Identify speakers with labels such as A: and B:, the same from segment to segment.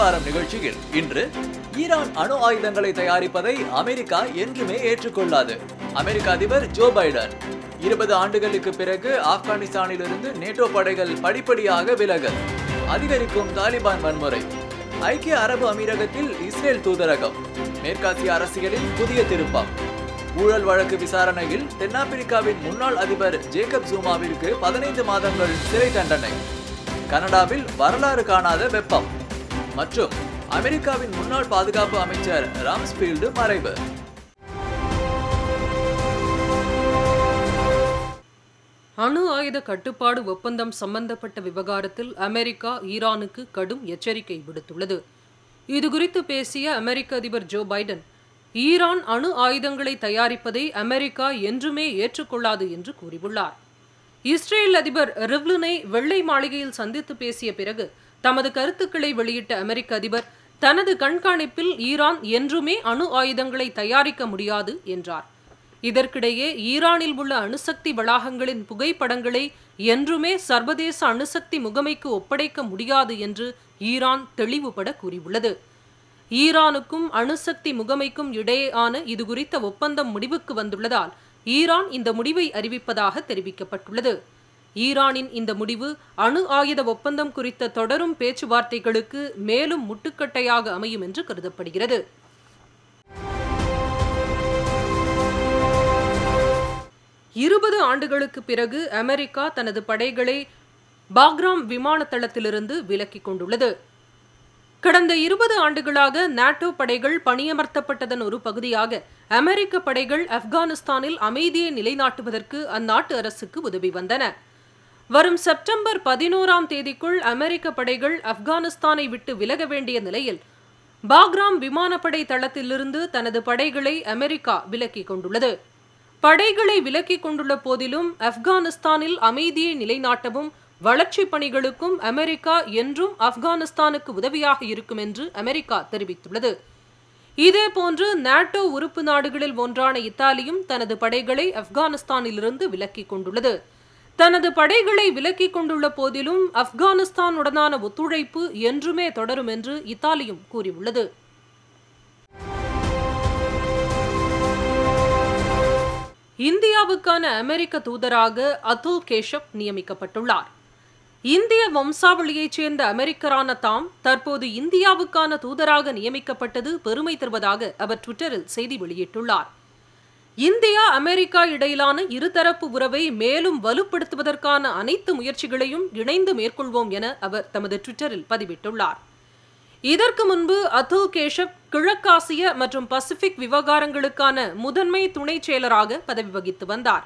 A: வாரம் நிகழ்ச்சியில் இன்று ஈரான் அணு ஆயுதங்களை தயாரிப்பதை அமெரிக்கா என்றுமே ஏற்றுக்கொள்ளாது அமெரிக்க அதிபர் ஜோ பைடன் இருபது ஆண்டுகளுக்கு பிறகு ஆப்கானிஸ்தானிலிருந்து நேட்டோ படைகள் படிப்படியாக விலகல் அதிகரிக்கும் தாலிபான் வன்முறை ஐக்கிய அரபு அமீரகத்தில் இஸ்ரேல் தூதரகம் மேற்காசிய அரசியலில் புதிய திருப்பம் ஊழல் வழக்கு விசாரணையில் தென்னாப்பிரிக்காவின் முன்னாள் அதிபர் ஜேக்கப் ஜூமாவிற்கு பதினைந்து மாதங்கள் சிறை தண்டனை கனடாவில் வரலாறு காணாத வெப்பம் மற்றும் அமெரிக்காவின் முன்னாள் பாதுகாப்பு அமைச்சர் ராம்ஸ்பீல்டு மறைவு
B: அணு ஆயுத கட்டுப்பாடு ஒப்பந்தம் சம்பந்தப்பட்ட விவகாரத்தில் அமெரிக்கா ஈரானுக்கு கடும் எச்சரிக்கை விடுத்துள்ளது இதுகுறித்து பேசிய அமெரிக்க அதிபர் ஜோ பைடன் ஈரான் அணு ஆயுதங்களை தயாரிப்பதை அமெரிக்கா என்றுமே ஏற்றுக்கொள்ளாது என்று கூறியுள்ளார் இஸ்ரேல் அதிபர் ரிவ்லினை வெள்ளை மாளிகையில் சந்தித்து பேசிய பிறகு தமது கருத்துக்களை வெளியிட்ட அமெரிக்க அதிபர் தனது கண்காணிப்பில் ஈரான் என்றுமே அணு ஆயுதங்களை தயாரிக்க முடியாது என்றார் இதற்கிடையே ஈரானில் உள்ள அணுசக்தி வளாகங்களின் புகைப்படங்களை என்றுமே சர்வதேச அணுசக்தி முகமைக்கு ஒப்படைக்க முடியாது என்று ஈரான் தெளிவுபட கூறியுள்ளது ஈரானுக்கும் அணுசக்தி முகமைக்கும் இடையேயான இது குறித்த ஒப்பந்தம் முடிவுக்கு வந்துள்ளதால் ஈரான் இந்த முடிவை அறிவிப்பதாக தெரிவிக்கப்பட்டுள்ளது ஈரானின் இந்த முடிவு அணு ஆயுத ஒப்பந்தம் குறித்த தொடரும் பேச்சுவார்த்தைகளுக்கு மேலும் முட்டுக்கட்டையாக அமையும் என்று கருதப்படுகிறது இருபது ஆண்டுகளுக்கு பிறகு அமெரிக்கா தனது படைகளை பாக்ராம் விமான தளத்திலிருந்து விலக்கிக் கொண்டுள்ளது கடந்த இருபது ஆண்டுகளாக நாட்டோ படைகள் பணியமர்த்தப்பட்டதன் ஒரு பகுதியாக அமெரிக்க படைகள் ஆப்கானிஸ்தானில் அமைதியை நிலைநாட்டுவதற்கு அந்நாட்டு அரசுக்கு உதவி வந்தன வரும் செப்டம்பர் பதினோராம் தேதிக்குள் அமெரிக்க படைகள் ஆப்கானிஸ்தானை விட்டு விலக வேண்டிய நிலையில் பாக்ராம் விமானப்படை தளத்திலிருந்து தனது படைகளை அமெரிக்கா விலக்கிக் கொண்டுள்ளது படைகளை விலக்கிக் கொண்டுள்ள போதிலும் ஆப்கானிஸ்தானில் அமைதியை நிலைநாட்டவும் வளர்ச்சி பணிகளுக்கும் அமெரிக்கா என்றும் ஆப்கானிஸ்தானுக்கு உதவியாக இருக்கும் என்று அமெரிக்கா தெரிவித்துள்ளது இதேபோன்று நாட்டோ உறுப்பு நாடுகளில் ஒன்றான இத்தாலியும் தனது படைகளை ஆப்கானிஸ்தானிலிருந்து விலக்கிக் கொண்டுள்ளது தனது படைகளை விலக்கிக் கொண்டுள்ள போதிலும் ஆப்கானிஸ்தானுடனான ஒத்துழைப்பு என்றுமே தொடரும் என்று இத்தாலியும் கூறியுள்ளது இந்தியாவுக்கான அமெரிக்க தூதராக அதுல் கேஷப் நியமிக்கப்பட்டுள்ளார் இந்திய வம்சாவளியைச் சேர்ந்த அமெரிக்கரான தாம் தற்போது இந்தியாவுக்கான தூதராக நியமிக்கப்பட்டது பெருமை தருவதாக அவர் டுவிட்டரில் செய்தி வெளியிட்டுள்ளார் இந்தியா அமெரிக்கா இடையிலான இருதரப்பு உறவை மேலும் வலுப்படுத்துவதற்கான அனைத்து முயற்சிகளையும் இணைந்து மேற்கொள்வோம் என அவர் தமது ட்விட்டரில் பதிவிட்டுள்ளார் இதற்கு முன்பு அதுல் கேஷப் கிழக்காசிய மற்றும் பசிபிக் விவகாரங்களுக்கான முதன்மை துணை செயலராக பதவி வகித்து வந்தார்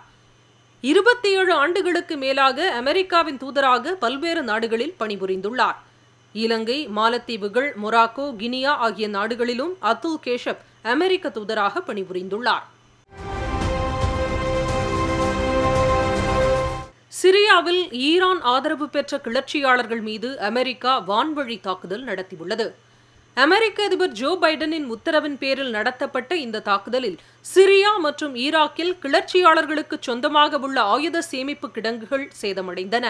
B: இருபத்தி ஏழு ஆண்டுகளுக்கு மேலாக அமெரிக்காவின் தூதராக பல்வேறு நாடுகளில் பணிபுரிந்துள்ளார் இலங்கை மாலத்தீவுகள் மொராக்கோ கினியா ஆகிய நாடுகளிலும் அதுல் கேஷப் அமெரிக்க தூதராக பணிபுரிந்துள்ளார் சிரியாவில் ஈரான் ஆதரவு பெற்ற கிளர்ச்சியாளர்கள் மீது அமெரிக்கா வான்வழி தாக்குதல் நடத்தியுள்ளது அமெரிக்க அதிபர் ஜோ பைடனின் உத்தரவின் பேரில் நடத்தப்பட்ட இந்த தாக்குதலில் சிரியா மற்றும் ஈராக்கில் கிளர்ச்சியாளர்களுக்கு சொந்தமாக உள்ள ஆயுத சேமிப்பு கிடங்குகள் சேதமடைந்தன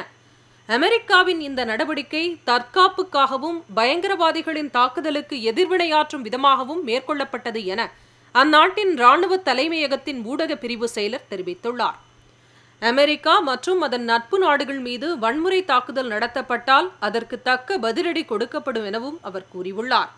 B: அமெரிக்காவின் இந்த நடவடிக்கை தற்காப்புக்காகவும் பயங்கரவாதிகளின் தாக்குதலுக்கு எதிர்வினையாற்றும் விதமாகவும் மேற்கொள்ளப்பட்டது என அந்நாட்டின் ராணுவ தலைமையகத்தின் ஊடக பிரிவு செயலர் தெரிவித்துள்ளார் அமெரிக்கா மற்றும் அதன் நட்பு நாடுகள் மீது வன்முறை தாக்குதல் நடத்தப்பட்டால் அதற்கு தக்க பதிலடி கொடுக்கப்படும் எனவும் அவர் கூறியுள்ளார்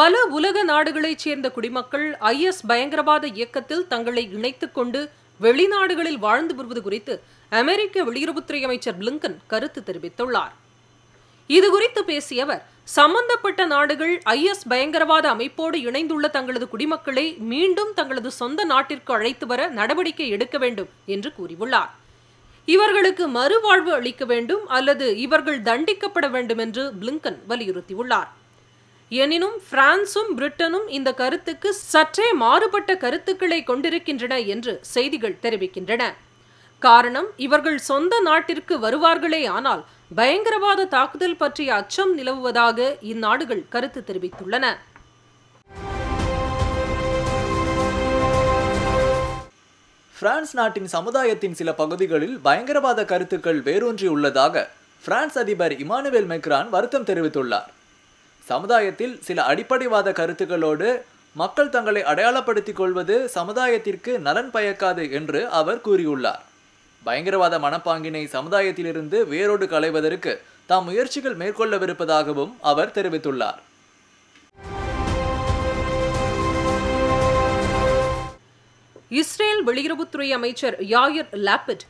B: பல உலக நாடுகளைச் சேர்ந்த குடிமக்கள் ஐஎஸ் பயங்கரவாத இயக்கத்தில் தங்களை இணைத்துக் கொண்டு வெளிநாடுகளில் வாழ்ந்து வருவது குறித்து அமெரிக்க வெளியுறவுத்துறை அமைச்சர் பிளிங்கன் கருத்து தெரிவித்துள்ளார் இது குறித்து பேசிய அவர் சம்பந்தப்பட்ட நாடுகள் ஐஎஸ் பயங்கரவாத அமைப்போடு இணைந்துள்ள தங்களது குடிமக்களை மீண்டும் தங்களது சொந்த நாட்டிற்கு அழைத்து வர நடவடிக்கை எடுக்க வேண்டும் என்று கூறியுள்ளார் இவர்களுக்கு மறுவாழ்வு அளிக்க வேண்டும் அல்லது இவர்கள் தண்டிக்கப்பட வேண்டும் என்று பிளிங்கன் வலியுறுத்தியுள்ளார் எனினும் பிரான்சும் பிரிட்டனும் இந்த கருத்துக்கு சற்றே மாறுபட்ட கருத்துக்களை கொண்டிருக்கின்றன என்று செய்திகள் தெரிவிக்கின்றன காரணம் இவர்கள் சொந்த நாட்டிற்கு வருவார்களே ஆனால் பயங்கரவாத தாக்குதல் பற்றிய அச்சம் நிலவுவதாக இந்நாடுகள் கருத்து தெரிவித்துள்ளன
A: பிரான்ஸ் நாட்டின் சமுதாயத்தின் சில பகுதிகளில் பயங்கரவாத கருத்துக்கள் வேரூன்றியுள்ளதாக பிரான்ஸ் அதிபர் இமானுவேல் மெக்ரான் வருத்தம் தெரிவித்துள்ளார் சமுதாயத்தில் சில அடிப்படைவாத கருத்துக்களோடு மக்கள் தங்களை அடையாளப்படுத்திக் கொள்வது சமுதாயத்திற்கு நலன் பயக்காது என்று அவர் கூறியுள்ளார் பயங்கரவாத மனப்பாங்கினை சமுதாயத்திலிருந்து வேரோடு களைவதற்கு தாம் முயற்சிகள் மேற்கொள்ளவிருப்பதாகவும் அவர் தெரிவித்துள்ளார்
B: இஸ்ரேல் வெளியுறவுத்துறை அமைச்சர் யாயர் லாபிட்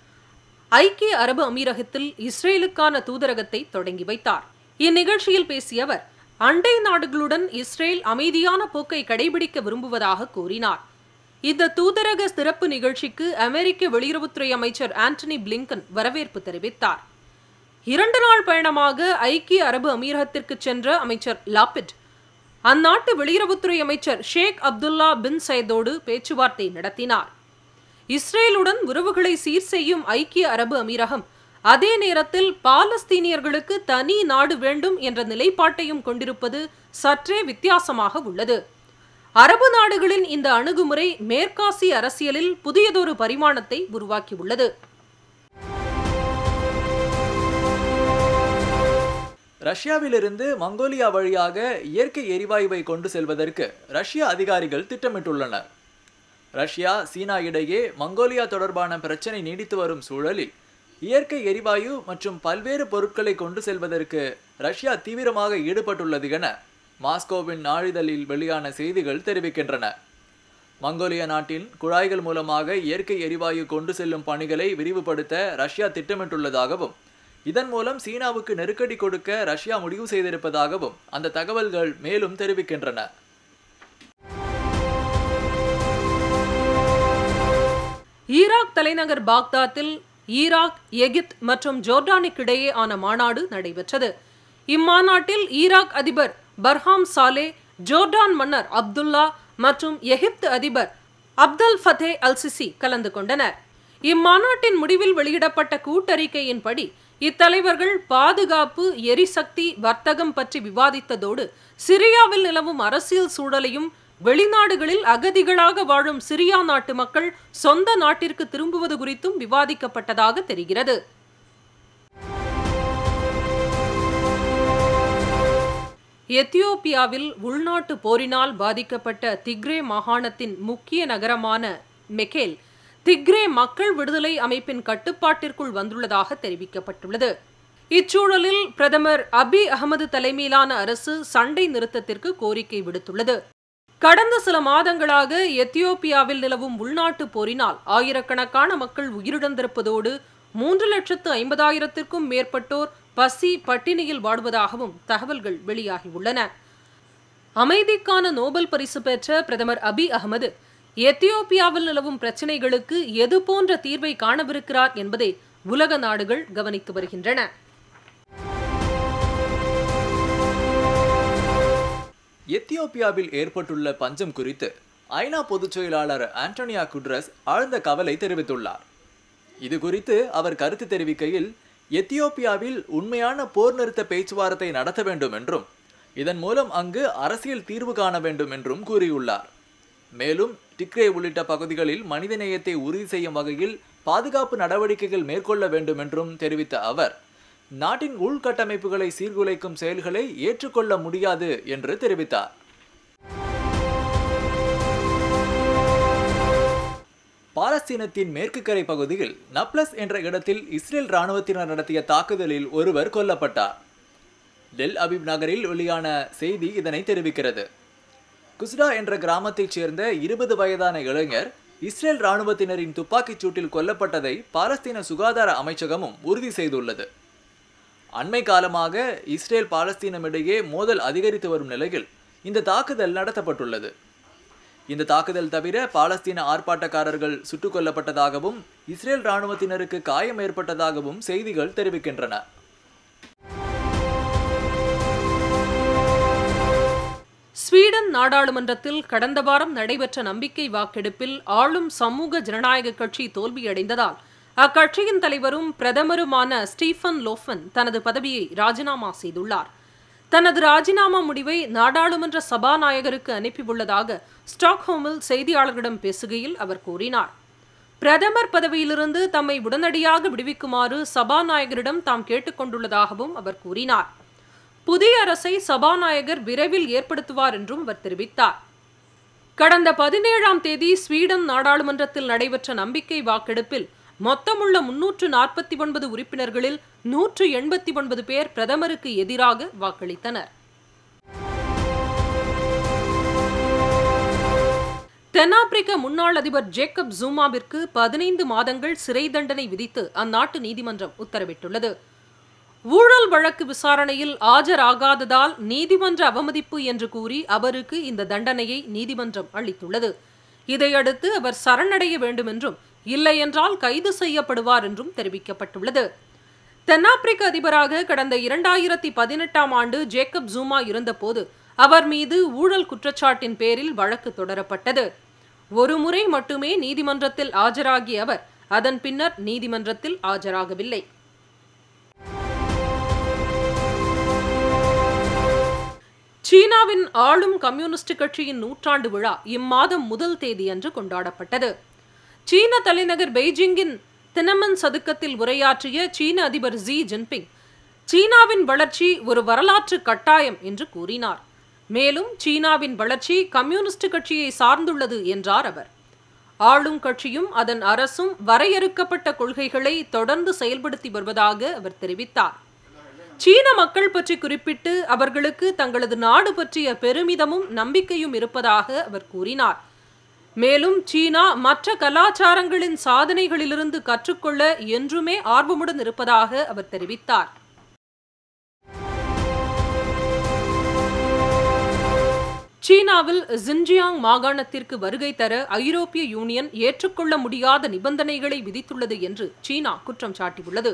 B: ஐக்கிய அரபு அமீரகத்தில் இஸ்ரேலுக்கான தூதரகத்தை தொடங்கி வைத்தார் இந்நிகழ்ச்சியில் பேசிய அவர் அண்டை நாடுகளுடன் இஸ்ரேல் அமைதியான போக்கை கடைபிடிக்க விரும்புவதாக கூறினார் இந்த தூதரக சிறப்பு நிகழ்ச்சிக்கு அமெரிக்க வெளியுறவுத்துறை அமைச்சர் ஆண்டனி பிளிங்கன் வரவேற்பு தெரிவித்தார் இரண்டு நாள் பயணமாக ஐக்கிய அரபு அமீரகத்திற்கு சென்ற அமைச்சர் லாபிட் அந்நாட்டு வெளியுறவுத்துறை அமைச்சர் ஷேக் அப்துல்லா பின் சைதோடு பேச்சுவார்த்தை நடத்தினார் இஸ்ரேலுடன் உறவுகளை சீர் செய்யும் ஐக்கிய அரபு அமீரகம் அதே நேரத்தில் பாலஸ்தீனியர்களுக்கு தனி நாடு வேண்டும் என்ற நிலைப்பாட்டையும் கொண்டிருப்பது சற்றே வித்தியாசமாக உள்ளது அரபு நாடுகளின் இந்த அணுகுமுறை மேற்காசிய அரசியலில் புதியதொரு பரிமாணத்தை உருவாக்கியுள்ளது
A: ரஷ்யாவிலிருந்து மங்கோலியா வழியாக இயற்கை எரிவாயுவை கொண்டு செல்வதற்கு ரஷ்ய அதிகாரிகள் திட்டமிட்டுள்ளனர் ரஷ்யா சீனா இடையே மங்கோலியா தொடர்பான பிரச்சினை நீடித்து வரும் சூழலில் இயற்கை எரிவாயு மற்றும் பல்வேறு பொருட்களை கொண்டு செல்வதற்கு ரஷ்யா தீவிரமாக ஈடுபட்டுள்ளது என மாஸ்கோவின் நாளிதழில் வெளியான செய்திகள் தெரிவிக்கின்றன மங்கோலிய நாட்டின் குழாய்கள் மூலமாக இயற்கை எரிவாயு கொண்டு செல்லும் பணிகளை விரிவுபடுத்த ரஷ்யா திட்டமிட்டுள்ளதாகவும் இதன் மூலம் சீனாவுக்கு நெருக்கடி கொடுக்க ரஷ்யா முடிவு செய்திருப்பதாகவும் அந்த தகவல்கள் மேலும் தெரிவிக்கின்றன
B: ஈராக் தலைநகர் பாக்தாத்தில் ஈராக் எகிப்த் மற்றும் ஜோர்டானுக்கிடையே ஆன மாநாடு நடைபெற்றது இம்மாநாட்டில் ஈராக் அதிபர் பர்ஹாம் சாலே ஜோர்டான் மன்னர் அப்துல்லா மற்றும் எகிப்து அதிபர் அப்தல் ஃபதே அல் சிசி கலந்து கொண்டனர் இம்மாநாட்டின் முடிவில் வெளியிடப்பட்ட கூட்டறிக்கையின்படி இத்தலைவர்கள் பாதுகாப்பு எரிசக்தி வர்த்தகம் பற்றி விவாதித்ததோடு சிரியாவில் நிலவும் அரசியல் சூழலையும் வெளிநாடுகளில் அகதிகளாக வாழும் சிரியா நாட்டு மக்கள் சொந்த நாட்டிற்கு திரும்புவது குறித்தும் விவாதிக்கப்பட்டதாக தெரிகிறது எத்தியோப்பியாவில் உள்நாட்டு போரினால் பாதிக்கப்பட்ட திக்ரே மாகாணத்தின் முக்கிய நகரமான மெகேல் திக்ரே மக்கள் விடுதலை அமைப்பின் கட்டுப்பாட்டிற்குள் வந்துள்ளதாக தெரிவிக்கப்பட்டுள்ளது இச்சூழலில் பிரதமர் அபி அகமது தலைமையிலான அரசு சண்டை நிறுத்தத்திற்கு கோரிக்கை விடுத்துள்ளது கடந்த சில மாதங்களாக எத்தியோப்பியாவில் நிலவும் உள்நாட்டு போரினால் ஆயிரக்கணக்கான மக்கள் உயிரிழந்திருப்பதோடு மூன்று லட்சத்து ஐம்பதாயிரத்திற்கும் மேற்பட்டோர் பசி பட்டினியில் வாடுவதாகவும் தகவல்கள் வெளியாகியுள்ளன அமைதிக்கான நோபல் பரிசு பெற்ற பிரதமர் அபி அகமது எத்தியோப்பியாவில் நிலவும் பிரச்சினைகளுக்கு எது போன்ற தீர்வை காணவிருக்கிறார் என்பதை உலக நாடுகள் கவனித்து வருகின்றன
A: எத்தியோப்பியாவில் ஏற்பட்டுள்ள பஞ்சம் குறித்து ஐநா பொதுச் செயலாளர் ஆண்டோனியா குட்ரஸ் ஆழ்ந்த கவலை தெரிவித்துள்ளார் இது குறித்து அவர் கருத்து தெரிவிக்கையில் எத்தியோப்பியாவில் உண்மையான போர் நிறுத்த பேச்சுவார்த்தை நடத்த வேண்டும் என்றும் இதன் மூலம் அங்கு அரசியல் தீர்வு காண வேண்டும் என்றும் கூறியுள்ளார் மேலும் டிக்ரே உள்ளிட்ட பகுதிகளில் மனிதநேயத்தை உறுதி செய்யும் வகையில் பாதுகாப்பு நடவடிக்கைகள் மேற்கொள்ள வேண்டும் என்றும் தெரிவித்த அவர் நாட்டின் உள்கட்டமைப்புகளை சீர்குலைக்கும் செயல்களை ஏற்றுக்கொள்ள முடியாது என்று தெரிவித்தார் பாலஸ்தீனத்தின் மேற்கு கரை பகுதியில் நப்ளஸ் என்ற இடத்தில் இஸ்ரேல் இராணுவத்தினர் நடத்திய தாக்குதலில் ஒருவர் கொல்லப்பட்டார் டெல் அபிப் நகரில் வெளியான செய்தி இதனை தெரிவிக்கிறது குஸ்டா என்ற கிராமத்தைச் சேர்ந்த இருபது வயதான இளைஞர் இஸ்ரேல் இராணுவத்தினரின் துப்பாக்கிச் சூட்டில் கொல்லப்பட்டதை பாலஸ்தீன சுகாதார அமைச்சகமும் உறுதி செய்துள்ளது அண்மை காலமாக இஸ்ரேல் பாலஸ்தீனம் இடையே மோதல் அதிகரித்து வரும் நிலையில் இந்த தாக்குதல் நடத்தப்பட்டுள்ளது இந்த தாக்குதல் தவிர பாலஸ்தீன ஆர்ப்பாட்டக்காரர்கள் சுட்டுக் கொல்லப்பட்டதாகவும் இஸ்ரேல் இராணுவத்தினருக்கு காயம் ஏற்பட்டதாகவும் செய்திகள் தெரிவிக்கின்றன
B: ஸ்வீடன் நாடாளுமன்றத்தில் கடந்த வாரம் நடைபெற்ற நம்பிக்கை வாக்கெடுப்பில் ஆளும் சமூக ஜனநாயக கட்சி தோல்வியடைந்ததால் அக்கட்சியின் தலைவரும் பிரதமருமான ஸ்டீஃபன் லோஃபன் தனது பதவியை ராஜினாமா செய்துள்ளார் தனது ராஜினாமா முடிவை நாடாளுமன்ற சபாநாயகருக்கு அனுப்பியுள்ளதாக ஸ்டாக்ஹோமில் செய்தியாளர்களிடம் பேசுகையில் அவர் கூறினார் பிரதமர் பதவியிலிருந்து தம்மை உடனடியாக விடுவிக்குமாறு சபாநாயகரிடம் தாம் கேட்டுக்கொண்டுள்ளதாகவும் அவர் கூறினார் புதிய அரசை சபாநாயகர் விரைவில் ஏற்படுத்துவார் என்றும் அவர் தெரிவித்தார் கடந்த பதினேழாம் தேதி ஸ்வீடன் நாடாளுமன்றத்தில் நடைபெற்ற நம்பிக்கை வாக்கெடுப்பில் மொத்தமுள்ள முன்னூற்று நாற்பத்தி ஒன்பது உறுப்பினர்களில் நூற்று எண்பத்தி ஒன்பது பேர் பிரதமருக்கு எதிராக வாக்களித்தனர் தென்னாப்பிரிக்க முன்னாள் அதிபர் ஜேக்கப் ஜூமாவிற்கு பதினைந்து மாதங்கள் சிறை தண்டனை விதித்து அந்நாட்டு நீதிமன்றம் உத்தரவிட்டுள்ளது ஊழல் வழக்கு விசாரணையில் ஆஜராகாததால் நீதிமன்ற அவமதிப்பு என்று கூறி அவருக்கு இந்த தண்டனையை நீதிமன்றம் அளித்துள்ளது இதையடுத்து அவர் சரணடைய வேண்டும் என்றும் இல்லை என்றால் கைது செய்யப்படுவார் என்றும் தெரிவிக்கப்பட்டுள்ளது தென்னாப்பிரிக்க அதிபராக கடந்த இரண்டாயிரத்தி பதினெட்டாம் ஆண்டு ஜேக்கப் ஜூமா இருந்தபோது அவர் மீது ஊழல் குற்றச்சாட்டின் பேரில் வழக்கு தொடரப்பட்டது ஒருமுறை மட்டுமே நீதிமன்றத்தில் ஆஜராகிய அவர் அதன் பின்னர் நீதிமன்றத்தில் ஆஜராகவில்லை சீனாவின் ஆளும் கம்யூனிஸ்ட் கட்சியின் நூற்றாண்டு விழா இம்மாதம் முதல் தேதி அன்று கொண்டாடப்பட்டது சீன தலைநகர் பெய்ஜிங்கின் தினமன் சதுக்கத்தில் உரையாற்றிய சீன அதிபர் ஜி ஜின்பிங் சீனாவின் வளர்ச்சி ஒரு வரலாற்று கட்டாயம் என்று கூறினார் மேலும் சீனாவின் வளர்ச்சி கம்யூனிஸ்ட் கட்சியை சார்ந்துள்ளது என்றார் அவர் ஆளும் கட்சியும் அதன் அரசும் வரையறுக்கப்பட்ட கொள்கைகளை தொடர்ந்து செயல்படுத்தி வருவதாக அவர் தெரிவித்தார் சீன மக்கள் பற்றி குறிப்பிட்டு அவர்களுக்கு தங்களது நாடு பற்றிய பெருமிதமும் நம்பிக்கையும் இருப்பதாக அவர் கூறினார் மேலும் சீனா மற்ற கலாச்சாரங்களின் சாதனைகளிலிருந்து கற்றுக்கொள்ள என்றுமே ஆர்வமுடன் இருப்பதாக அவர் தெரிவித்தார் சீனாவில் ஜின்ஜியாங் மாகாணத்திற்கு வருகை தர ஐரோப்பிய யூனியன் ஏற்றுக்கொள்ள முடியாத நிபந்தனைகளை விதித்துள்ளது என்று சீனா குற்றம் சாட்டியுள்ளது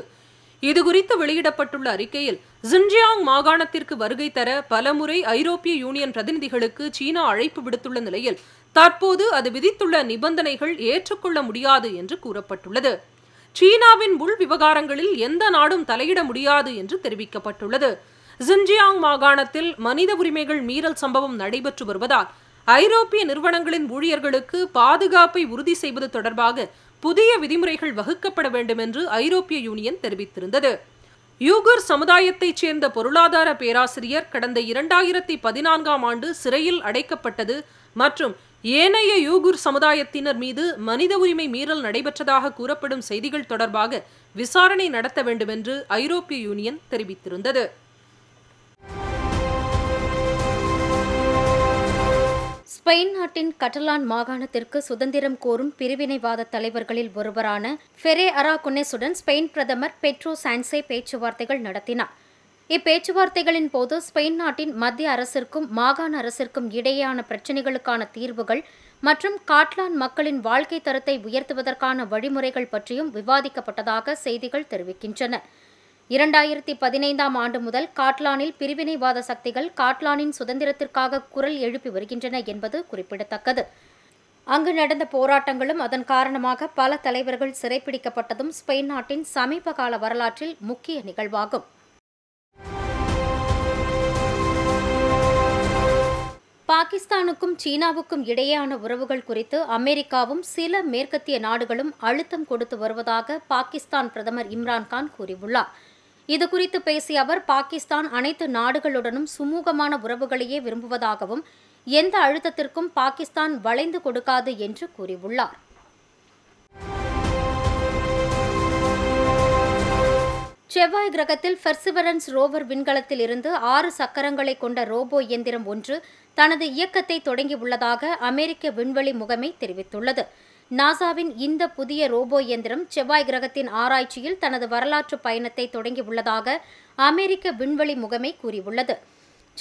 B: இதுகுறித்து வெளியிடப்பட்டுள்ள அறிக்கையில் ஜின்ஜியாங் மாகாணத்திற்கு வருகை தர பலமுறை ஐரோப்பிய யூனியன் பிரதிநிதிகளுக்கு சீனா அழைப்பு விடுத்துள்ள நிலையில் தற்போது அது விதித்துள்ள நிபந்தனைகள் ஏற்றுக்கொள்ள முடியாது என்று கூறப்பட்டுள்ளது சீனாவின் உள் விவகாரங்களில் எந்த நாடும் தலையிட முடியாது என்று தெரிவிக்கப்பட்டுள்ளது ஜின்ஜியாங் மாகாணத்தில் மனித உரிமைகள் மீறல் சம்பவம் நடைபெற்று வருவதால் ஐரோப்பிய நிறுவனங்களின் ஊழியர்களுக்கு பாதுகாப்பை உறுதி செய்வது தொடர்பாக புதிய விதிமுறைகள் வகுக்கப்பட வேண்டும் என்று ஐரோப்பிய யூனியன் தெரிவித்திருந்தது யூகர் சமுதாயத்தைச் சேர்ந்த பொருளாதார பேராசிரியர் கடந்த இரண்டாயிரத்தி பதினான்காம் ஆண்டு சிறையில் அடைக்கப்பட்டது மற்றும் ஏனைய யூகுர் சமுதாயத்தினர் மீது மனித உரிமை மீறல் நடைபெற்றதாக கூறப்படும் செய்திகள் தொடர்பாக விசாரணை நடத்த வேண்டுமென்று ஐரோப்பிய யூனியன் தெரிவித்திருந்தது
C: ஸ்பெயின் நாட்டின் கட்டலான் மாகாணத்திற்கு சுதந்திரம் கோரும் பிரிவினைவாத தலைவர்களில் ஒருவரான ஃபெரே அராகுனெஸுடன் ஸ்பெயின் பிரதமர் பெட்ரோ சான்சே பேச்சுவார்த்தைகள் நடத்தினார் இப்பேச்சுவார்த்தைகளின் போது ஸ்பெயின் நாட்டின் மத்திய அரசிற்கும் மாகாண அரசிற்கும் இடையேயான பிரச்சினைகளுக்கான தீர்வுகள் மற்றும் காட்லான் மக்களின் வாழ்க்கை தரத்தை உயர்த்துவதற்கான வழிமுறைகள் பற்றியும் விவாதிக்கப்பட்டதாக செய்திகள் தெரிவிக்கின்றன இரண்டாயிரத்தி பதினைந்தாம் ஆண்டு முதல் காட்லானில் பிரிவினைவாத சக்திகள் காட்லானின் சுதந்திரத்திற்காக குரல் எழுப்பி வருகின்றன என்பது குறிப்பிடத்தக்கது அங்கு நடந்த போராட்டங்களும் அதன் காரணமாக பல தலைவர்கள் சிறைப்பிடிக்கப்பட்டதும் ஸ்பெயின் நாட்டின் சமீபகால வரலாற்றில் முக்கிய நிகழ்வாகும் பாகிஸ்தானுக்கும் சீனாவுக்கும் இடையேயான உறவுகள் குறித்து அமெரிக்காவும் சில மேற்கத்திய நாடுகளும் அழுத்தம் கொடுத்து வருவதாக பாகிஸ்தான் பிரதமர் இம்ரான்கான் கூறியுள்ளார் இதுகுறித்து பேசிய அவர் பாகிஸ்தான் அனைத்து நாடுகளுடனும் சுமூகமான உறவுகளையே விரும்புவதாகவும் எந்த அழுத்தத்திற்கும் பாகிஸ்தான் வளைந்து கொடுக்காது என்று கூறியுள்ளார் செவ்வாய் கிரகத்தில் பெர்சிவரன்ஸ் ரோவர் விண்கலத்தில் இருந்து ஆறு சக்கரங்களை கொண்ட ரோபோ இயந்திரம் ஒன்று தனது இயக்கத்தை தொடங்கியுள்ளதாக அமெரிக்க விண்வெளி முகமை தெரிவித்துள்ளது நாசாவின் இந்த புதிய ரோபோ இயந்திரம் செவ்வாய் கிரகத்தின் ஆராய்ச்சியில் தனது வரலாற்று பயணத்தை தொடங்கியுள்ளதாக அமெரிக்க விண்வெளி முகமை கூறியுள்ளது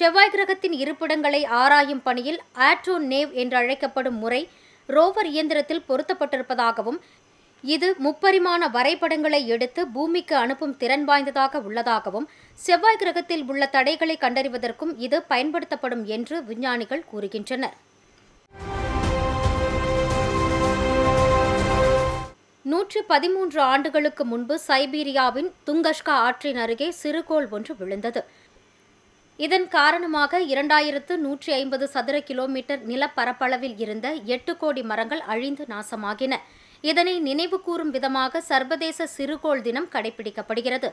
C: செவ்வாய் கிரகத்தின் இருப்பிடங்களை ஆராயும் பணியில் ஆட்ரோ நேவ் என்றழைக்கப்படும் முறை ரோவர் இயந்திரத்தில் பொருத்தப்பட்டிருப்பதாகவும் இது முப்பரிமாண வரைபடங்களை எடுத்து பூமிக்கு அனுப்பும் திறன் வாய்ந்ததாக உள்ளதாகவும் செவ்வாய் கிரகத்தில் உள்ள தடைகளை கண்டறிவதற்கும் இது பயன்படுத்தப்படும் என்று விஞ்ஞானிகள் கூறுகின்றனர் நூற்று பதிமூன்று ஆண்டுகளுக்கு முன்பு சைபீரியாவின் துங்கஷ்கா ஆற்றின் அருகே சிறுகோள் ஒன்று விழுந்தது இதன் காரணமாக இரண்டாயிரத்து நூற்றி ஐம்பது சதுர கிலோமீட்டர் நிலப்பரப்பளவில் இருந்த எட்டு கோடி மரங்கள் அழிந்து நாசமாகின இதனை நினைவு கூறும் விதமாக சர்வதேச சிறுகோள் தினம் கடைபிடிக்கப்படுகிறது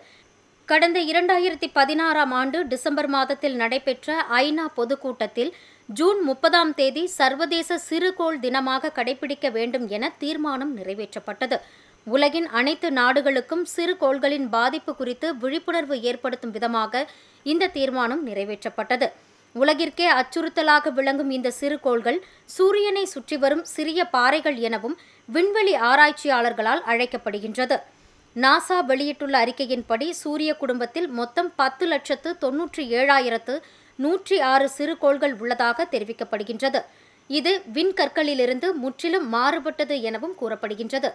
C: கடந்த இரண்டாயிரத்தி பதினாறாம் ஆண்டு டிசம்பர் மாதத்தில் நடைபெற்ற ஐநா பொதுக்கூட்டத்தில் ஜூன் முப்பதாம் தேதி சர்வதேச சிறுகோள் தினமாக கடைபிடிக்க வேண்டும் என தீர்மானம் நிறைவேற்றப்பட்டது உலகின் அனைத்து நாடுகளுக்கும் சிறுகோள்களின் பாதிப்பு குறித்து விழிப்புணர்வு ஏற்படுத்தும் விதமாக இந்த தீர்மானம் நிறைவேற்றப்பட்டது உலகிற்கே அச்சுறுத்தலாக விளங்கும் இந்த சிறுகோள்கள் சூரியனை சுற்றி வரும் சிறிய பாறைகள் எனவும் விண்வெளி ஆராய்ச்சியாளர்களால் அழைக்கப்படுகின்றது நாசா வெளியிட்டுள்ள அறிக்கையின்படி சூரிய குடும்பத்தில் மொத்தம் பத்து லட்சத்து தொன்னூற்றி ஏழாயிரத்து நூற்றி ஆறு சிறுகோள்கள் உள்ளதாக தெரிவிக்கப்படுகின்றது இது விண்கற்களிலிருந்து முற்றிலும் மாறுபட்டது எனவும் கூறப்படுகின்றது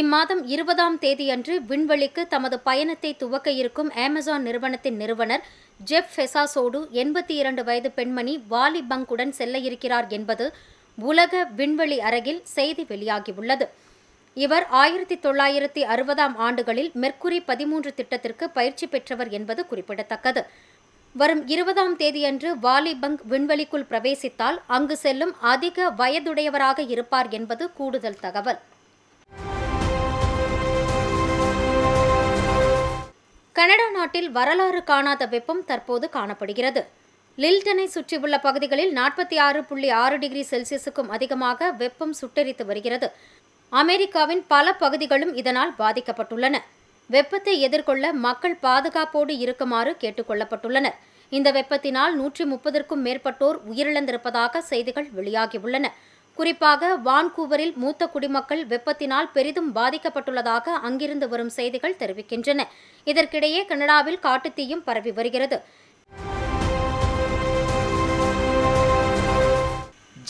C: இம்மாதம் இருபதாம் தேதியன்று விண்வெளிக்கு தமது பயணத்தை துவக்க இருக்கும் அமேசான் நிறுவனத்தின் நிறுவனர் ஜெப் ஃபெசாசோடு எண்பத்தி இரண்டு வயது பெண்மணி வாலி பங்குடன் செல்ல இருக்கிறார் என்பது உலக விண்வெளி அரங்கில் செய்தி வெளியாகியுள்ளது இவர் ஆயிரத்தி தொள்ளாயிரத்தி அறுபதாம் ஆண்டுகளில் மெர்க்குரி பதிமூன்று திட்டத்திற்கு பயிற்சி பெற்றவர் என்பது குறிப்பிடத்தக்கது வரும் இருபதாம் தேதியன்று வாலிபங் விண்வெளிக்குள் பிரவேசித்தால் அங்கு செல்லும் அதிக வயதுடையவராக இருப்பார் என்பது கூடுதல் தகவல் கனடா நாட்டில் வரலாறு காணாத வெப்பம் தற்போது காணப்படுகிறது லில்டனை சுற்றியுள்ள பகுதிகளில் நாற்பத்தி ஆறு புள்ளி ஆறு டிகிரி செல்சியஸுக்கும் அதிகமாக வெப்பம் சுட்டரித்து வருகிறது அமெரிக்காவின் பல பகுதிகளும் இதனால் பாதிக்கப்பட்டுள்ளன வெப்பத்தை எதிர்கொள்ள மக்கள் பாதுகாப்போடு இருக்குமாறு கேட்டுக்கொள்ளப்பட்டுள்ளனர் இந்த வெப்பத்தினால் நூற்றி முப்பதற்கும் மேற்பட்டோர் உயிரிழந்திருப்பதாக செய்திகள் வெளியாகியுள்ளன குறிப்பாக வான்கூவரில் மூத்த குடிமக்கள் வெப்பத்தினால் பெரிதும் பாதிக்கப்பட்டுள்ளதாக அங்கிருந்து வரும் செய்திகள் தெரிவிக்கின்றன இதற்கிடையே கனடாவில் காட்டுத்தீயும் பரவி வருகிறது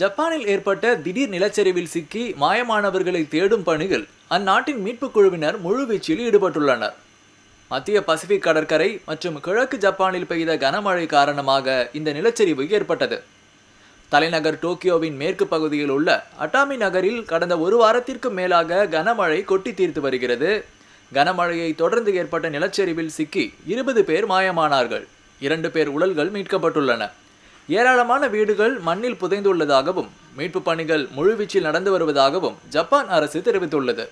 A: ஜப்பானில் ஏற்பட்ட திடீர் நிலச்சரிவில் சிக்கி மாயமானவர்களை தேடும் பணியில் அந்நாட்டின் மீட்புக் குழுவினர் முழுவீச்சில் ஈடுபட்டுள்ளனர் மத்திய பசிபிக் கடற்கரை மற்றும் கிழக்கு ஜப்பானில் பெய்த கனமழை காரணமாக இந்த நிலச்சரிவு ஏற்பட்டது தலைநகர் டோக்கியோவின் மேற்கு பகுதியில் உள்ள அட்டாமி நகரில் கடந்த ஒரு வாரத்திற்கு மேலாக கனமழை கொட்டி தீர்த்து வருகிறது கனமழையை தொடர்ந்து ஏற்பட்ட நிலச்சரிவில் சிக்கி இருபது பேர் மாயமானார்கள் இரண்டு பேர் உடல்கள் மீட்கப்பட்டுள்ளன ஏராளமான வீடுகள் மண்ணில் புதைந்துள்ளதாகவும் மீட்பு பணிகள் முழுவீச்சில் நடந்து வருவதாகவும் ஜப்பான் அரசு தெரிவித்துள்ளது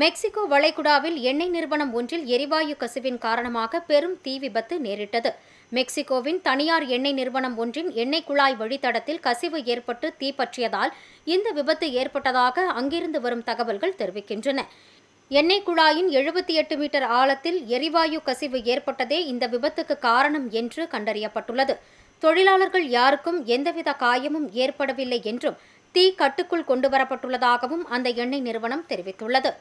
C: மெக்சிகோ வளைகுடாவில் எண்ணெய் நிறுவனம் ஒன்றில் எரிவாயு கசிவின் காரணமாக பெரும் தீ விபத்து நேரிட்டது மெக்சிகோவின் தனியார் எண்ணெய் நிறுவனம் ஒன்றின் எண்ணெய் குழாய் வழித்தடத்தில் கசிவு ஏற்பட்டு தீ பற்றியதால் இந்த விபத்து ஏற்பட்டதாக அங்கிருந்து வரும் தகவல்கள் தெரிவிக்கின்றன எண்ணெய் குழாயின் எழுபத்தி எட்டு மீட்டர் ஆழத்தில் எரிவாயு கசிவு ஏற்பட்டதே இந்த விபத்துக்கு காரணம் என்று கண்டறியப்பட்டுள்ளது தொழிலாளர்கள் யாருக்கும் எந்தவித காயமும் ஏற்படவில்லை என்றும் தீ கட்டுக்குள் கொண்டுவரப்பட்டுள்ளதாகவும் அந்த எண்ணெய் நிறுவனம் தெரிவித்துள்ளது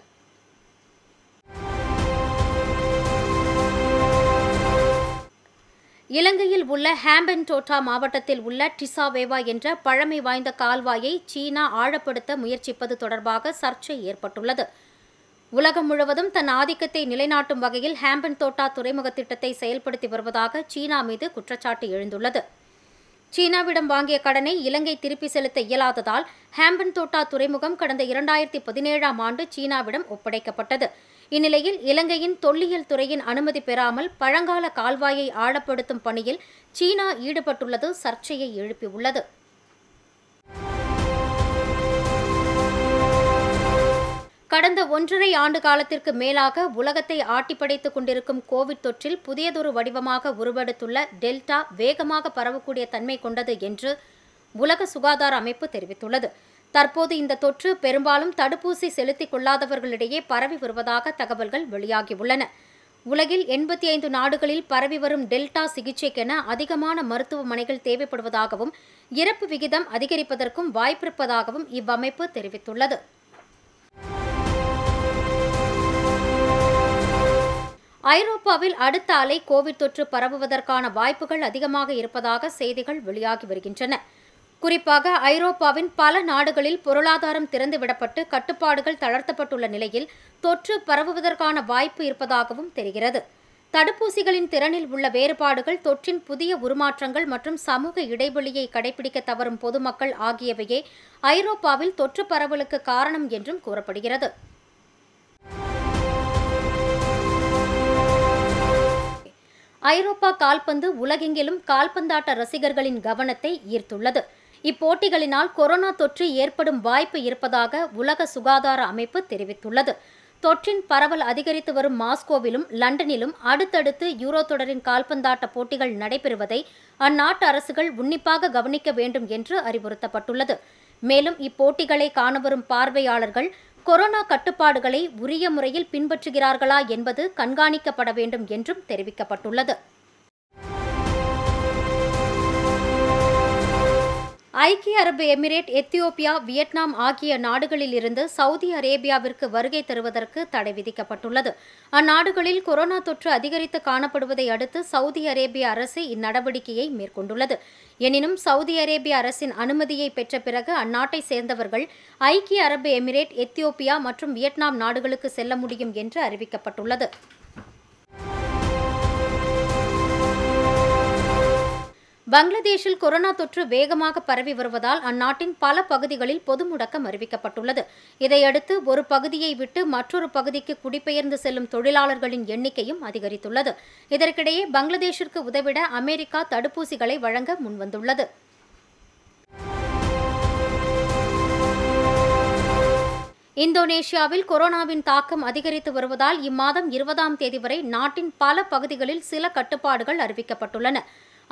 C: இலங்கையில் உள்ள ஹாம்பன்டோட்டா மாவட்டத்தில் உள்ள டிசாவேவா என்ற பழமை வாய்ந்த கால்வாயை சீனா ஆழப்படுத்த முயற்சிப்பது தொடர்பாக சர்ச்சை ஏற்பட்டுள்ளது உலகம் முழுவதும் தன் ஆதிக்கத்தை நிலைநாட்டும் வகையில் ஹாம்பன்தோட்டா துறைமுக திட்டத்தை செயல்படுத்தி வருவதாக சீனா மீது குற்றச்சாட்டு எழுந்துள்ளது சீனாவிடம் வாங்கிய கடனை இலங்கை திருப்பி செலுத்த இயலாததால் ஹாம்பன்தோட்டா துறைமுகம் கடந்த இரண்டாயிரத்தி பதினேழாம் ஆண்டு சீனாவிடம் ஒப்படைக்கப்பட்டது இந்நிலையில் இலங்கையின் தொல்லியல் துறையின் அனுமதி பெறாமல் பழங்கால கால்வாயை ஆழப்படுத்தும் பணியில் சீனா ஈடுபட்டுள்ளது சர்ச்சையை எழுப்பியுள்ளது கடந்த ஒன்றரை ஆண்டு காலத்திற்கு மேலாக உலகத்தை ஆட்டிப்படைத்துக் கொண்டிருக்கும் கோவிட் தொற்றில் புதியதொரு வடிவமாக உருவெடுத்துள்ள டெல்டா வேகமாக பரவக்கூடிய தன்மை கொண்டது என்று உலக சுகாதார அமைப்பு தெரிவித்துள்ளது தற்போது இந்த தொற்று பெரும்பாலும் தடுப்பூசி செலுத்திக் கொள்ளாதவர்களிடையே பரவி வருவதாக தகவல்கள் வெளியாகியுள்ளன உலகில் எண்பத்தி ஐந்து நாடுகளில் பரவி வரும் டெல்டா சிகிச்சைக்கென அதிகமான மருத்துவமனைகள் தேவைப்படுவதாகவும் இறப்பு விகிதம் அதிகரிப்பதற்கும் வாய்ப்பிருப்பதாகவும் இவ்வமைப்பு தெரிவித்துள்ளது ஐரோப்பாவில் அடுத்த அலை கோவிட் தொற்று பரவுவதற்கான வாய்ப்புகள் அதிகமாக இருப்பதாக செய்திகள் வெளியாகி வருகின்றன குறிப்பாக ஐரோப்பாவின் பல நாடுகளில் பொருளாதாரம் திறந்துவிடப்பட்டு கட்டுப்பாடுகள் தளர்த்தப்பட்டுள்ள நிலையில் தொற்று பரவுவதற்கான வாய்ப்பு இருப்பதாகவும் தெரிகிறது தடுப்பூசிகளின் திறனில் உள்ள வேறுபாடுகள் தொற்றின் புதிய உருமாற்றங்கள் மற்றும் சமூக இடைவெளியை கடைபிடிக்க தவறும் பொதுமக்கள் ஆகியவையே ஐரோப்பாவில் தொற்று பரவலுக்கு காரணம் என்றும் கூறப்படுகிறது ஐரோப்பா கால்பந்து உலகெங்கிலும் கால்பந்தாட்ட ரசிகர்களின் கவனத்தை ஈர்த்துள்ளது இப்போட்டிகளினால் கொரோனா தொற்று ஏற்படும் வாய்ப்பு இருப்பதாக உலக சுகாதார அமைப்பு தெரிவித்துள்ளது தொற்றின் பரவல் அதிகரித்து வரும் மாஸ்கோவிலும் லண்டனிலும் அடுத்தடுத்து யூரோ தொடரின் கால்பந்தாட்ட போட்டிகள் நடைபெறுவதை அந்நாட்டு அரசுகள் உன்னிப்பாக கவனிக்க வேண்டும் என்று அறிவுறுத்தப்பட்டுள்ளது மேலும் இப்போட்டிகளை காணவரும் பார்வையாளர்கள் கொரோனா கட்டுப்பாடுகளை உரிய முறையில் பின்பற்றுகிறார்களா என்பது கண்காணிக்கப்பட வேண்டும் என்றும் தெரிவிக்கப்பட்டுள்ளது ஐக்கிய அரபு எமிரேட் எத்தியோப்பியா வியட்நாம் ஆகிய நாடுகளில் இருந்து சவுதி அரேபியாவிற்கு வருகை தருவதற்கு தடை விதிக்கப்பட்டுள்ளது அந்நாடுகளில் கொரோனா தொற்று அதிகரித்து காணப்படுவதை அடுத்து சவுதி அரேபிய அரசு இந்நடவடிக்கையை மேற்கொண்டுள்ளது எனினும் சவுதி அரேபிய அரசின் அனுமதியை பெற்ற பிறகு அந்நாட்டை சேர்ந்தவர்கள் ஐக்கிய அரபு எமிரேட் எத்தியோப்பியா மற்றும் வியட்நாம் நாடுகளுக்கு செல்ல முடியும் என்று அறிவிக்கப்பட்டுள்ளது பங்களாதேஷில் கொரோனா தொற்று வேகமாக பரவி வருவதால் அந்நாட்டின் பல பகுதிகளில் பொது முடக்கம் அறிவிக்கப்பட்டுள்ளது இதையடுத்து ஒரு பகுதியை விட்டு மற்றொரு பகுதிக்கு குடிபெயர்ந்து செல்லும் தொழிலாளர்களின் எண்ணிக்கையும் அதிகரித்துள்ளது இதற்கிடையே பங்களாதேஷிற்கு உதவிட அமெரிக்கா தடுப்பூசிகளை வழங்க முன்வந்துள்ளது இந்தோனேஷியாவில் கொரோனாவின் தாக்கம் அதிகரித்து வருவதால் இம்மாதம் இருபதாம் தேதி வரை நாட்டின் பல பகுதிகளில் சில கட்டுப்பாடுகள் அறிவிக்கப்பட்டுள்ளன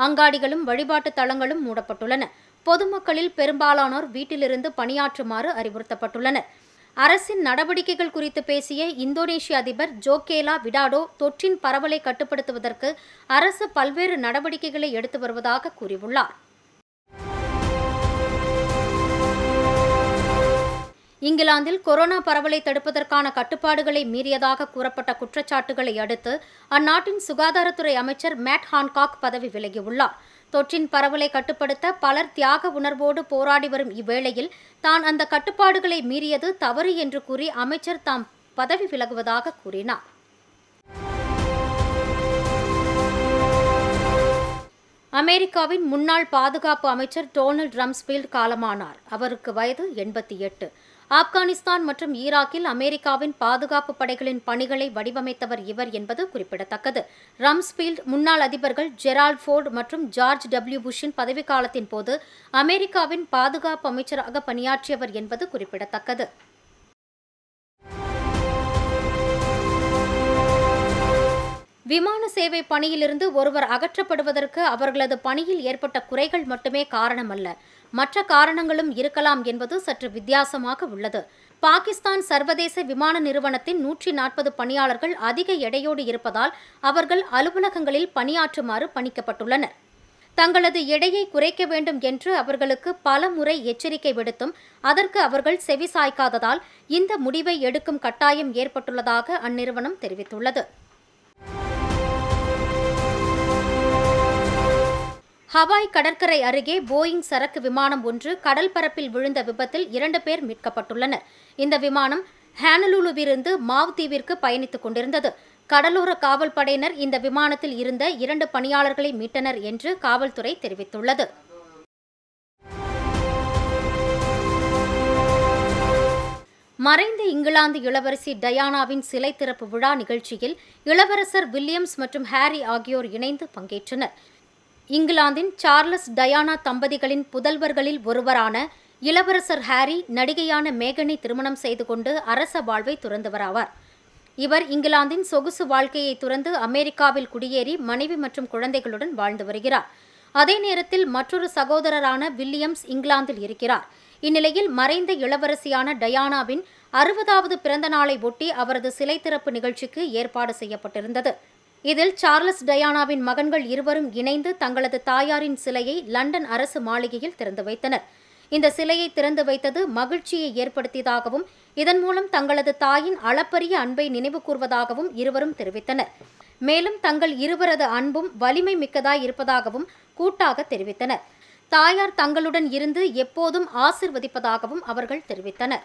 C: அங்காடிகளும் வழிபாட்டு தளங்களும் மூடப்பட்டுள்ளன பொதுமக்களில் பெரும்பாலானோர் வீட்டிலிருந்து பணியாற்றுமாறு அறிவுறுத்தப்பட்டுள்ளனர் அரசின் நடவடிக்கைகள் குறித்து பேசிய இந்தோனேஷிய அதிபர் ஜோகேலா விடாடோ தொற்றின் பரவலை கட்டுப்படுத்துவதற்கு அரசு பல்வேறு நடவடிக்கைகளை எடுத்து வருவதாக கூறியுள்ளார் இங்கிலாந்தில் கொரோனா பரவலை தடுப்பதற்கான கட்டுப்பாடுகளை மீறியதாக கூறப்பட்ட குற்றச்சாட்டுகளை அடுத்து அந்நாட்டின் சுகாதாரத்துறை அமைச்சர் மேட் ஹான்காக் பதவி விலகியுள்ளார் தொற்றின் பரவலை கட்டுப்படுத்த பலர் தியாக உணர்வோடு போராடி வரும் இவ்வேளையில் தான் அந்த கட்டுப்பாடுகளை மீறியது தவறு என்று கூறி அமைச்சர் தாம் பதவி விலகுவதாக கூறினார் அமெரிக்காவின் முன்னாள் பாதுகாப்பு அமைச்சர் டொனால்ட் ரம்ஸ்பீல்ட் காலமானார் அவருக்கு வயது எண்பத்தி எட்டு ஆப்கானிஸ்தான் மற்றும் ஈராக்கில் அமெரிக்காவின் பாதுகாப்பு படைகளின் பணிகளை வடிவமைத்தவர் இவர் என்பது குறிப்பிடத்தக்கது ரம்ஸ்பீல்ட் முன்னாள் அதிபர்கள் ஜெரால்ட் ஃபோர்டு மற்றும் ஜார்ஜ் டபிள்யூ புஷ்ஷின் பதவிக்காலத்தின் போது அமெரிக்காவின் பாதுகாப்பு அமைச்சராக பணியாற்றியவர் என்பது குறிப்பிடத்தக்கது விமான சேவை பணியிலிருந்து ஒருவர் அகற்றப்படுவதற்கு அவர்களது பணியில் ஏற்பட்ட குறைகள் மட்டுமே காரணமல்ல மற்ற காரணங்களும் இருக்கலாம் என்பது சற்று வித்தியாசமாக உள்ளது பாகிஸ்தான் சர்வதேச விமான நிறுவனத்தின் நூற்றி நாற்பது பணியாளர்கள் அதிக எடையோடு இருப்பதால் அவர்கள் அலுவலகங்களில் பணியாற்றுமாறு பணிக்கப்பட்டுள்ளனர் தங்களது எடையை குறைக்க வேண்டும் என்று அவர்களுக்கு பல முறை எச்சரிக்கை விடுத்தும் அதற்கு அவர்கள் செவிசாய்க்காததால் இந்த முடிவை எடுக்கும் கட்டாயம் ஏற்பட்டுள்ளதாக அந்நிறுவனம் தெரிவித்துள்ளது ஹவாய் கடற்கரை அருகே போயிங் சரக்கு விமானம் ஒன்று கடல் பரப்பில் விழுந்த விபத்தில் இரண்டு பேர் மீட்கப்பட்டுள்ளனர் இந்த விமானம் மாவ் தீவிற்கு பயணித்துக் கொண்டிருந்தது கடலோர காவல்படையினர் இந்த விமானத்தில் இருந்த இரண்டு பணியாளர்களை மீட்டனர் என்று காவல்துறை தெரிவித்துள்ளது மறைந்த இங்கிலாந்து இளவரசி டயானாவின் சிலை திறப்பு விழா நிகழ்ச்சியில் இளவரசர் வில்லியம்ஸ் மற்றும் ஹாரி ஆகியோர் இணைந்து பங்கேற்றனர் இங்கிலாந்தின் சார்லஸ் டயானா தம்பதிகளின் புதல்வர்களில் ஒருவரான இளவரசர் ஹாரி நடிகையான மேகனை திருமணம் செய்து கொண்டு அரச வாழ்வை துறந்தவராவார் இவர் இங்கிலாந்தின் சொகுசு வாழ்க்கையை துறந்து அமெரிக்காவில் குடியேறி மனைவி மற்றும் குழந்தைகளுடன் வாழ்ந்து வருகிறார் அதே நேரத்தில் மற்றொரு சகோதரரான வில்லியம்ஸ் இங்கிலாந்தில் இருக்கிறார் இந்நிலையில் மறைந்த இளவரசியான டயானாவின் அறுபதாவது பிறந்த நாளை ஒட்டி அவரது சிலை திறப்பு நிகழ்ச்சிக்கு ஏற்பாடு செய்யப்பட்டிருந்தது இதில் சார்லஸ் டயானாவின் மகன்கள் இருவரும் இணைந்து தங்களது தாயாரின் சிலையை லண்டன் அரசு மாளிகையில் திறந்து வைத்தனர் இந்த சிலையை திறந்து வைத்தது மகிழ்ச்சியை ஏற்படுத்தியதாகவும் இதன் மூலம் தங்களது தாயின் அளப்பரிய அன்பை நினைவு கூர்வதாகவும் இருவரும் தெரிவித்தனர் மேலும் தங்கள் இருவரது அன்பும் வலிமை மிக்கதாய் இருப்பதாகவும் கூட்டாக தெரிவித்தனர் தாயார் தங்களுடன் இருந்து எப்போதும் ஆசிர்வதிப்பதாகவும் அவர்கள் தெரிவித்தனர்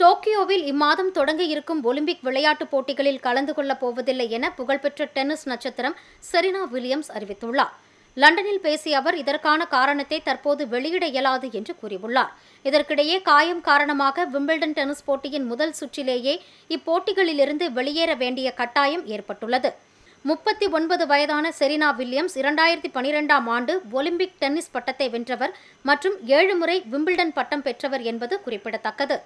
C: டோக்கியோவில் இம்மாதம் தொடங்க இருக்கும் ஒலிம்பிக் விளையாட்டுப் போட்டிகளில் கலந்து கொள்ளப் போவதில்லை என புகழ்பெற்ற டென்னிஸ் நட்சத்திரம் செரினா வில்லியம்ஸ் அறிவித்துள்ளார் லண்டனில் பேசிய அவர் இதற்கான காரணத்தை தற்போது வெளியிட இயலாது என்று கூறியுள்ளார் இதற்கிடையே காயம் காரணமாக விம்பிள்டன் டென்னிஸ் போட்டியின் முதல் சுற்றிலேயே இப்போட்டிகளிலிருந்து வெளியேற வேண்டிய கட்டாயம் ஏற்பட்டுள்ளது முப்பத்தி ஒன்பது வயதான செரினா வில்லியம்ஸ் இரண்டாயிரத்தி பனிரெண்டாம் ஆண்டு ஒலிம்பிக் டென்னிஸ் பட்டத்தை வென்றவர் மற்றும் ஏழு முறை விம்பிள்டன் பட்டம் பெற்றவர் என்பது குறிப்பிடத்தக்கது